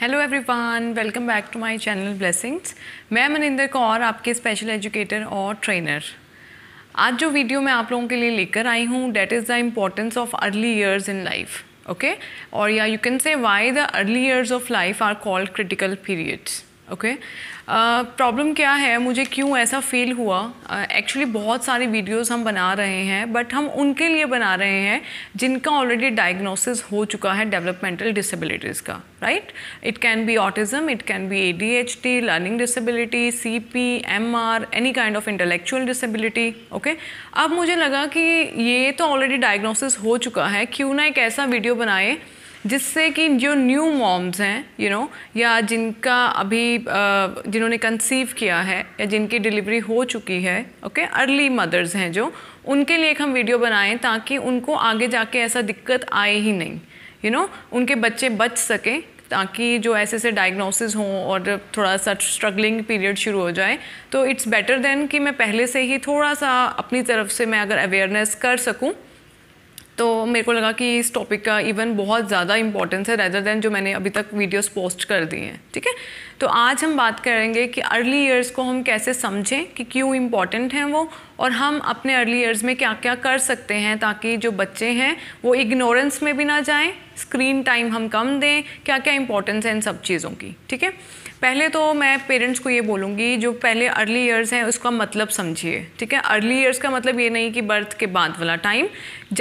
Hello everyone welcome back to my channel blessings मैं मनिंदर कौर आपके special educator और trainer आज जो वीडियो मैं आप लोगों के लिए लेकर आई हूँ that is the importance of early years in life okay और या you can say why the early years of life are called critical periods okay problem uh, क्या है मुझे क्यों ऐसा फील हुआ एक्चुअली uh, बहुत सारी वीडियोस हम बना रहे हैं बट हम उनके लिए बना रहे हैं जिनका ऑलरेडी डायग्नोसिस हो चुका है डेवलपमेंटल डिसेबिलिटीज़ का right it can be autism it can be A D H T learning disability C P M R any kind of intellectual disability okay अब मुझे लगा कि ये तो ऑलरेडी डायग्नोसिस हो चुका है क्यों ना एक ऐसा वीडियो बनाए जिससे कि जो न्यू मॉम्स हैं यू नो या जिनका अभी जिन्होंने कंसीव किया है या जिनकी डिलीवरी हो चुकी है ओके अर्ली मदर्स हैं जो उनके लिए एक हम वीडियो बनाएं ताकि उनको आगे जाके ऐसा दिक्कत आए ही नहीं यू you नो know, उनके बच्चे बच सकें ताकि जो ऐसे ऐसे डायग्नोसिस हों और थोड़ा सा स्ट्रगलिंग पीरियड शुरू हो जाए तो इट्स बेटर देन कि मैं पहले से ही थोड़ा सा अपनी तरफ से मैं अगर अवेयरनेस कर सकूं तो मेरे को लगा कि इस टॉपिक का इवन बहुत ज़्यादा इंपॉर्टेंस है रेदर देन जो मैंने अभी तक वीडियोस पोस्ट कर दी हैं ठीक है तो आज हम बात करेंगे कि अर्ली ईयर्स को हम कैसे समझें कि क्यों इम्पॉर्टेंट हैं वो और हम अपने अर्ली ईयर्स में क्या क्या कर सकते हैं ताकि जो बच्चे हैं वो इग्नोरेंस में भी ना जाएं स्क्रीन टाइम हम कम दें क्या क्या इंपॉर्टेंस है इन सब चीज़ों की ठीक है पहले तो मैं पेरेंट्स को ये बोलूँगी जो पहले अर्ली ईयर्स हैं उसका मतलब समझिए ठीक है अर्ली ईयर्स का मतलब ये नहीं कि बर्थ के बाद वाला टाइम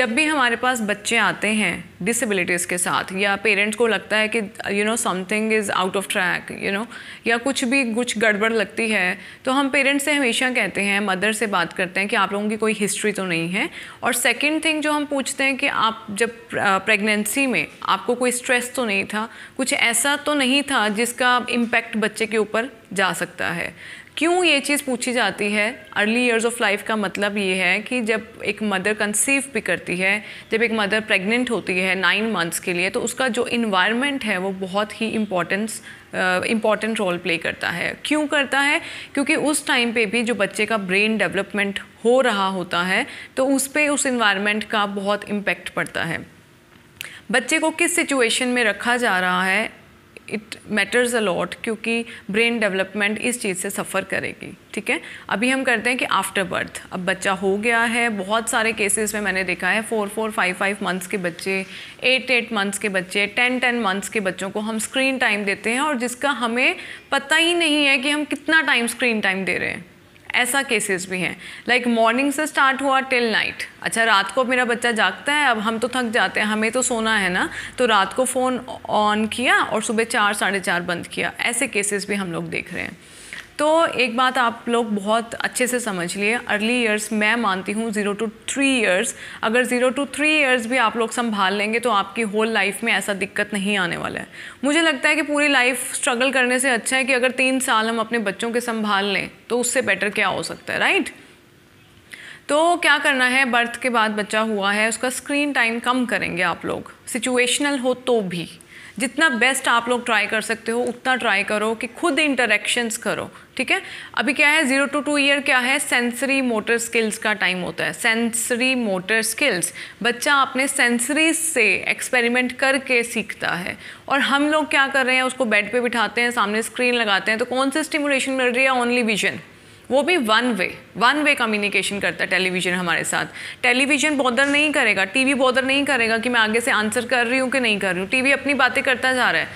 जब भी हमारे पास बच्चे आते हैं डिसेबिलिटीज़ के साथ या पेरेंट्स को लगता है कि you know something is out of track you know या कुछ भी कुछ गड़बड़ लगती है तो हम पेरेंट्स से हमेशा कहते हैं मदर से बात करते हैं कि आप लोगों की कोई हिस्ट्री तो नहीं है और सेकेंड थिंग जो हम पूछते हैं कि आप जब प्रेगनेंसी में आपको कोई स्ट्रेस तो नहीं था कुछ ऐसा तो नहीं था जिसका इम्पैक्ट बच्चे के ऊपर जा सकता है क्यों ये चीज़ पूछी जाती है अर्ली ईयर्स ऑफ लाइफ का मतलब ये है कि जब एक मदर कंसीव भी करती है जब एक मदर प्रेग्नेंट होती है नाइन मंथ्स के लिए तो उसका जो इन्वायरमेंट है वो बहुत ही इम्पोर्टेंस इम्पॉर्टेंट रोल प्ले करता है क्यों करता है क्योंकि उस टाइम पे भी जो बच्चे का ब्रेन डेवलपमेंट हो रहा होता है तो उस पर उस इन्वायरमेंट का बहुत इम्पेक्ट पड़ता है बच्चे को किस सिचुएशन में रखा जा रहा है इट मैटर्स अलॉट क्योंकि ब्रेन डेवलपमेंट इस चीज़ से सफ़र करेगी ठीक है अभी हम करते हैं कि आफ्टर बर्थ अब बच्चा हो गया है बहुत सारे केसेस में मैंने देखा है four four five five months के बच्चे एट एट मंथ्स के बच्चे टेन टेन मंथ्स के बच्चों को हम स्क्रीन टाइम देते हैं और जिसका हमें पता ही नहीं है कि हम कितना टाइम स्क्रीन टाइम दे रहे हैं ऐसा केसेस भी हैं लाइक मॉर्निंग से स्टार्ट हुआ टिल नाइट अच्छा रात को मेरा बच्चा जागता है अब हम तो थक जाते हैं हमें तो सोना है ना तो रात को फ़ोन ऑन किया और सुबह चार साढ़े चार बंद किया ऐसे केसेस भी हम लोग देख रहे हैं तो एक बात आप लोग बहुत अच्छे से समझ लिए अर्ली ईयर्स मैं मानती हूँ ज़ीरो टू थ्री ईयर्स अगर ज़ीरो टू थ्री ईयर्स भी आप लोग संभाल लेंगे तो आपकी होल लाइफ में ऐसा दिक्कत नहीं आने वाला है मुझे लगता है कि पूरी लाइफ स्ट्रगल करने से अच्छा है कि अगर तीन साल हम अपने बच्चों के संभाल लें तो उससे बेटर क्या हो सकता है राइट तो क्या करना है बर्थ के बाद बच्चा हुआ है उसका स्क्रीन टाइम कम करेंगे आप लोग सिचुएशनल हो तो भी जितना बेस्ट आप लोग ट्राई कर सकते हो उतना ट्राई करो कि खुद इंटरेक्शंस करो ठीक है अभी क्या है जीरो टू टू ईयर क्या है सेंसरी मोटर स्किल्स का टाइम होता है सेंसरी मोटर स्किल्स बच्चा अपने सेंसरी से एक्सपेरिमेंट करके सीखता है और हम लोग क्या कर रहे हैं उसको बेड पे बिठाते हैं सामने स्क्रीन लगाते हैं तो कौन से स्टिमुलेशन मिल रही है ओनली विजन वो भी one way one way communication करता है टेलीविज़न हमारे साथ टेलीविज़न बॉदर नहीं करेगा टीवी बॉदर नहीं करेगा कि मैं आगे से आंसर कर रही हूँ कि नहीं कर रही हूँ टीवी अपनी बातें करता जा रहा है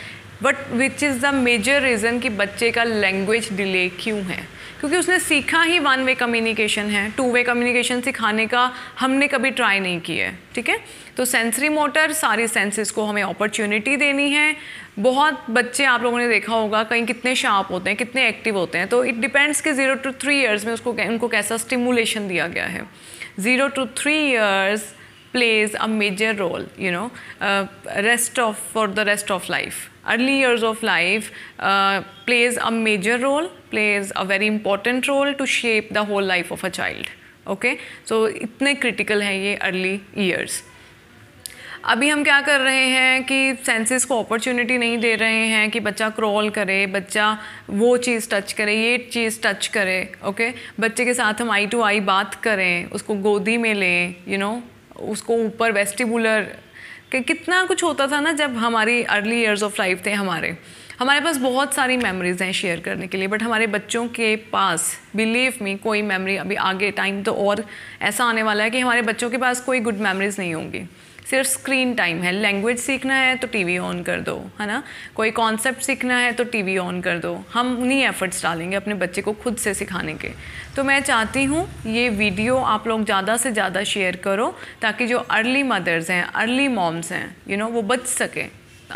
but which is the major reason कि बच्चे का लैंग्वेज डिले क्यों है क्योंकि उसने सीखा ही वन वे कम्युनिकेशन है टू वे कम्युनिकेशन सिखाने का हमने कभी ट्राई नहीं किया है ठीक है तो सेंसरी मोटर सारी सेंसेस को हमें अपॉर्चुनिटी देनी है बहुत बच्चे आप लोगों ने देखा होगा कहीं कितने शार्प होते हैं कितने एक्टिव होते हैं तो इट डिपेंड्स कि ज़ीरो टू थ्री ईयर्स में उसको उनको कैसा स्टिमुलेशन दिया गया है zero to three years plays a major role you know rest of for the rest of life early years of life uh, plays a major role, plays a very important role to shape the whole life of a child. Okay, so इतने critical हैं ये early years. अभी हम क्या कर रहे हैं कि सेंसेस को अपॉर्चुनिटी नहीं दे रहे हैं कि बच्चा क्रॉल करे बच्चा वो चीज़ टच करे ये चीज़ टच करे ओके बच्चे के साथ हम आई टू आई बात करें उसको गोदी में लें यू you नो know, उसको ऊपर वेस्टिबुलर कि कितना कुछ होता था ना जब हमारी अर्ली ईयर्स ऑफ लाइफ थे हमारे हमारे पास बहुत सारी मेमोरीज हैं शेयर करने के लिए बट हमारे बच्चों के पास बिलीव मी कोई मेमोरी अभी आगे टाइम तो और ऐसा आने वाला है कि हमारे बच्चों के पास कोई गुड मेमोरीज नहीं होंगी सिर्फ स्क्रीन टाइम है लैंग्वेज सीखना है तो टीवी ऑन कर दो है ना कोई कॉन्सेप्ट सीखना है तो टीवी ऑन कर दो हम नहीं एफर्ट्स डालेंगे अपने बच्चे को खुद से सिखाने के तो मैं चाहती हूँ ये वीडियो आप लोग ज़्यादा से ज़्यादा शेयर करो ताकि जो अर्ली मदर्स हैं अर्ली मॉम्स हैं यू नो वो बच सकें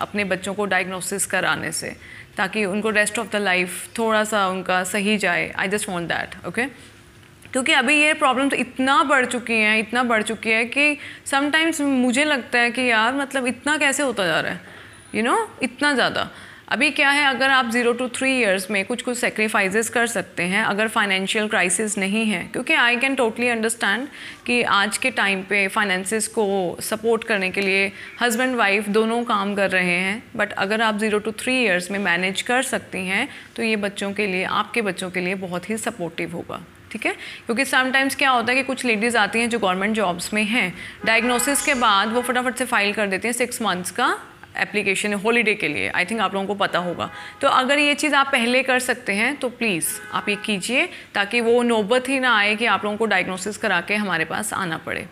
अपने बच्चों को डायग्नोसिस कराने से ताकि उनको रेस्ट ऑफ द लाइफ थोड़ा सा उनका सही जाए I just want that okay क्योंकि अभी ये प्रॉब्लम तो इतना बढ़ चुकी है इतना बढ़ चुकी है कि समटाइम्स मुझे लगता है कि यार मतलब इतना कैसे होता जा रहा है यू you नो know? इतना ज़्यादा अभी क्या है अगर आप ज़ीरो टू थ्री इयर्स में कुछ कुछ सेक्रीफाइजेस कर सकते हैं अगर फाइनेंशियल क्राइसिस नहीं है क्योंकि आई कैन टोटली अंडरस्टैंड कि आज के टाइम पे फाइनेंसिस को सपोर्ट करने के लिए हस्बैंड वाइफ दोनों काम कर रहे हैं बट अगर आप ज़ीरो टू थ्री इयर्स में मैनेज कर सकती हैं तो ये बच्चों के लिए आपके बच्चों के लिए बहुत ही सपोर्टिव होगा ठीक है क्योंकि समटाइम्स क्या होता है कि कुछ लेडीज़ आती हैं जो गवर्नमेंट जॉब्स में हैं डायग्नोसिस के बाद वो फटाफट से फाइल कर देते हैं सिक्स मंथ्स का एप्लीकेशन हॉलीडे के लिए आई थिंक आप लोगों को पता होगा तो अगर ये चीज़ आप पहले कर सकते हैं तो प्लीज़ आप ये कीजिए ताकि वो नौबत ही ना आए कि आप लोगों को डायग्नोसिस करा के हमारे पास आना पड़े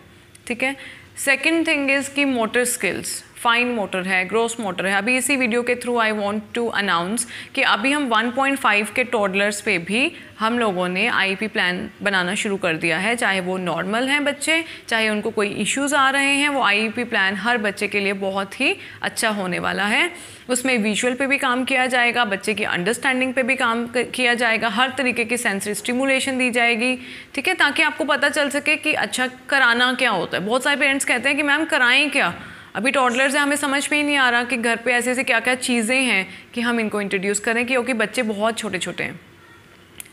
ठीक है सेकेंड थिंग इज़ कि मोटर स्किल्स फाइन मोटर है ग्रोस मोटर है अभी इसी वीडियो के through I want to announce कि अभी हम 1.5 के टोडलर्स पे भी हम लोगों ने आईपी प्लान e बनाना शुरू कर दिया है चाहे वो नॉर्मल हैं बच्चे चाहे उनको कोई इश्यूज़ आ रहे हैं वो आईपी प्लान e हर बच्चे के लिए बहुत ही अच्छा होने वाला है उसमें विजुअल पे भी काम किया जाएगा बच्चे की अंडरस्टैंडिंग पे भी काम किया जाएगा हर तरीके की सेंसरी स्टिमुलेशन दी जाएगी ठीक है ताकि आपको पता चल सके कि अच्छा कराना क्या होता है बहुत सारे पेरेंट्स कहते हैं कि मैम कराएँ क्या अभी टॉडलर से हमें समझ में ही नहीं आ रहा कि घर पे ऐसे ऐसे क्या क्या चीज़ें हैं कि हम इनको इंट्रोड्यूस करें क्योंकि बच्चे बहुत छोटे छोटे हैं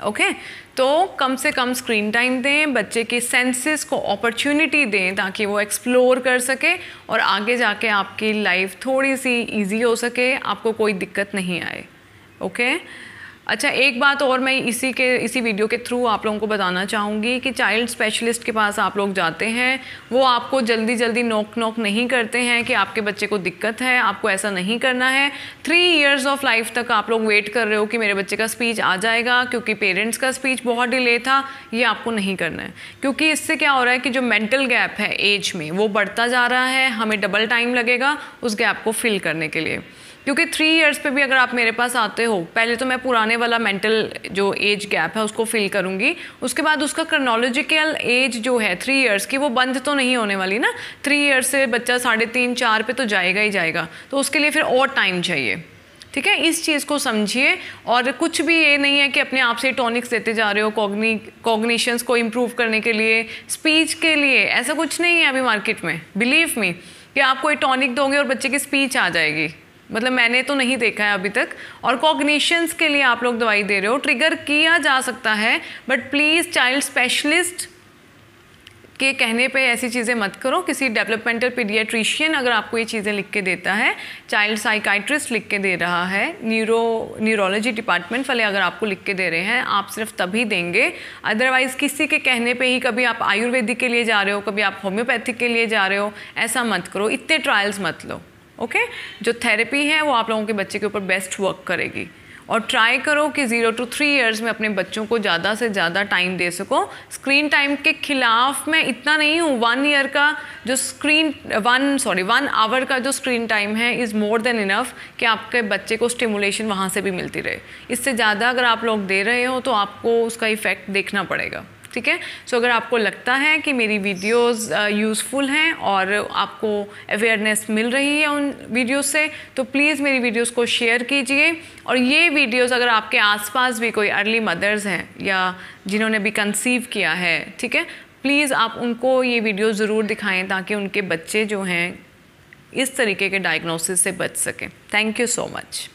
ओके okay? तो कम से कम स्क्रीन टाइम दें बच्चे के सेंसेस को अपॉर्चुनिटी दें ताकि वो एक्सप्लोर कर सके और आगे जाके आपकी लाइफ थोड़ी सी इजी हो सके आपको कोई दिक्कत नहीं आए ओके okay? अच्छा एक बात और मैं इसी के इसी वीडियो के थ्रू आप लोगों को बताना चाहूँगी कि चाइल्ड स्पेशलिस्ट के पास आप लोग जाते हैं वो आपको जल्दी जल्दी नोक नोक नहीं करते हैं कि आपके बच्चे को दिक्कत है आपको ऐसा नहीं करना है थ्री इयर्स ऑफ लाइफ तक आप लोग वेट कर रहे हो कि मेरे बच्चे का स्पीच आ जाएगा क्योंकि पेरेंट्स का स्पीच बहुत डिले था ये आपको नहीं करना है क्योंकि इससे क्या हो रहा है कि जो मेंटल गैप है एज में वो बढ़ता जा रहा है हमें डबल टाइम लगेगा उस गैप को फिल करने के लिए क्योंकि थ्री इयर्स पे भी अगर आप मेरे पास आते हो पहले तो मैं पुराने वाला मेंटल जो एज गैप है उसको फिल करूँगी उसके बाद उसका क्रोनोलॉजिकल एज जो है थ्री इयर्स की वो बंद तो नहीं होने वाली ना थ्री इयर्स से बच्चा साढ़े तीन चार पे तो जाएगा ही जाएगा तो उसके लिए फिर और टाइम चाहिए ठीक है इस चीज़ को समझिए और कुछ भी ये नहीं है कि अपने आप से टॉनिक्स देते जा रहे हो कॉग्नी कॉग्निशंस को इम्प्रूव करने के लिए स्पीच के लिए ऐसा कुछ नहीं है अभी मार्केट में बिलीव मी कि आप कोई टॉनिक दोगे और बच्चे की स्पीच आ जाएगी मतलब मैंने तो नहीं देखा है अभी तक और कॉग्निशंस के लिए आप लोग दवाई दे रहे हो ट्रिगर किया जा सकता है बट प्लीज़ चाइल्ड स्पेशलिस्ट के कहने पे ऐसी चीज़ें मत करो किसी डेवलपमेंटल पीडियाट्रिशियन अगर आपको ये चीज़ें लिख के देता है चाइल्ड साइकाइट्रिस्ट लिख के दे रहा है न्यूरो न्यूरोलॉजी डिपार्टमेंट वाले अगर आपको लिख के दे रहे हैं आप सिर्फ तभी देंगे अदरवाइज़ किसी के कहने पे ही कभी आप आयुर्वेदिक के लिए जा रहे हो कभी आप होम्योपैथिक के लिए जा रहे हो ऐसा मत करो इतने ट्रायल्स मत लो ओके जो थेरेपी है वो आप लोगों के बच्चे के ऊपर बेस्ट वर्क करेगी और ट्राई करो कि ज़ीरो टू थ्री इयर्स में अपने बच्चों को ज़्यादा से ज़्यादा टाइम दे सको स्क्रीन टाइम के खिलाफ मैं इतना नहीं हूँ वन ईयर का जो screen one sorry one hour का जो स्क्रीन टाइम है इज़ मोर देन इनफ कि आपके बच्चे को स्टिमुलेशन वहाँ से भी मिलती रहे इससे ज़्यादा अगर आप लोग दे रहे हो तो आपको उसका इफ़ेक्ट देखना पड़ेगा ठीक है सो अगर आपको लगता है कि मेरी वीडियोस यूज़फुल uh, हैं और आपको अवेयरनेस मिल रही है उन वीडियोस से तो प्लीज़ मेरी वीडियोस को शेयर कीजिए और ये वीडियोस अगर आपके आसपास भी कोई अर्ली मदर्स हैं या जिन्होंने भी कंसीव किया है ठीक है प्लीज़ आप उनको ये वीडियो ज़रूर दिखाएँ ताकि उनके बच्चे जो हैं इस तरीके के डायग्नोसिस से बच सकें थैंक यू सो मच